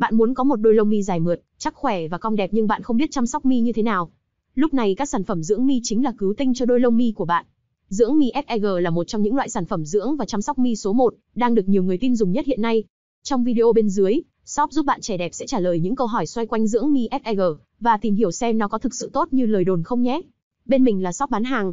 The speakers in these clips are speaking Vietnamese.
Bạn muốn có một đôi lông mi dài mượt, chắc khỏe và cong đẹp nhưng bạn không biết chăm sóc mi như thế nào. Lúc này các sản phẩm dưỡng mi chính là cứu tinh cho đôi lông mi của bạn. Dưỡng mi FEG là một trong những loại sản phẩm dưỡng và chăm sóc mi số 1 đang được nhiều người tin dùng nhất hiện nay. Trong video bên dưới, shop giúp bạn trẻ đẹp sẽ trả lời những câu hỏi xoay quanh dưỡng mi FEG và tìm hiểu xem nó có thực sự tốt như lời đồn không nhé. Bên mình là shop bán hàng,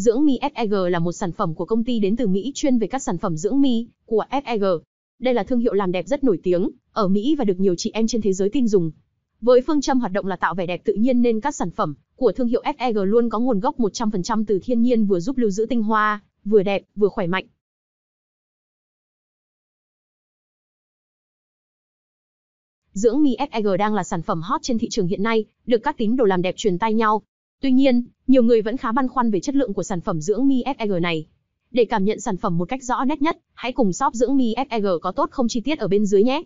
Dưỡng mi FEG là một sản phẩm của công ty đến từ Mỹ chuyên về các sản phẩm dưỡng mi của FEG. Đây là thương hiệu làm đẹp rất nổi tiếng ở Mỹ và được nhiều chị em trên thế giới tin dùng. Với phương châm hoạt động là tạo vẻ đẹp tự nhiên nên các sản phẩm của thương hiệu FEG luôn có nguồn gốc 100% từ thiên nhiên vừa giúp lưu giữ tinh hoa, vừa đẹp, vừa khỏe mạnh. Dưỡng mi FEG đang là sản phẩm hot trên thị trường hiện nay, được các tín đồ làm đẹp truyền tay nhau. Tuy nhiên, nhiều người vẫn khá băn khoăn về chất lượng của sản phẩm dưỡng mi FEG này. Để cảm nhận sản phẩm một cách rõ nét nhất, hãy cùng shop dưỡng mi FEG có tốt không chi tiết ở bên dưới nhé.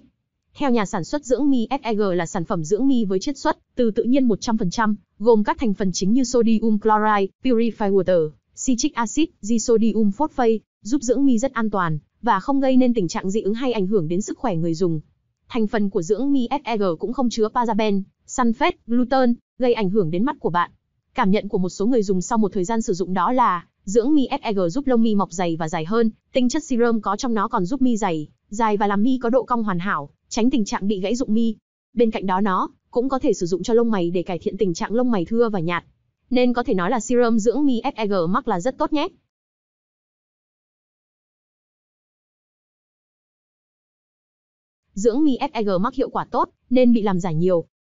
Theo nhà sản xuất dưỡng mi FEG là sản phẩm dưỡng mi với chiết xuất từ tự nhiên 100%, gồm các thành phần chính như sodium chloride, purified water, citric acid, disodium phosphate, giúp dưỡng mi rất an toàn và không gây nên tình trạng dị ứng hay ảnh hưởng đến sức khỏe người dùng. Thành phần của dưỡng mi FEG cũng không chứa paraben, sunfet, gluten, gây ảnh hưởng đến mắt của bạn. Cảm nhận của một số người dùng sau một thời gian sử dụng đó là dưỡng mi FEG giúp lông mi mọc dày và dài hơn, tinh chất serum có trong nó còn giúp mi dày, dài và làm mi có độ cong hoàn hảo, tránh tình trạng bị gãy rụng mi. Bên cạnh đó nó cũng có thể sử dụng cho lông mày để cải thiện tình trạng lông mày thưa và nhạt. Nên có thể nói là serum dưỡng mi FEG mắc là rất tốt nhé. Dưỡng mi FEG mắc hiệu quả tốt nên bị làm giả nhiều,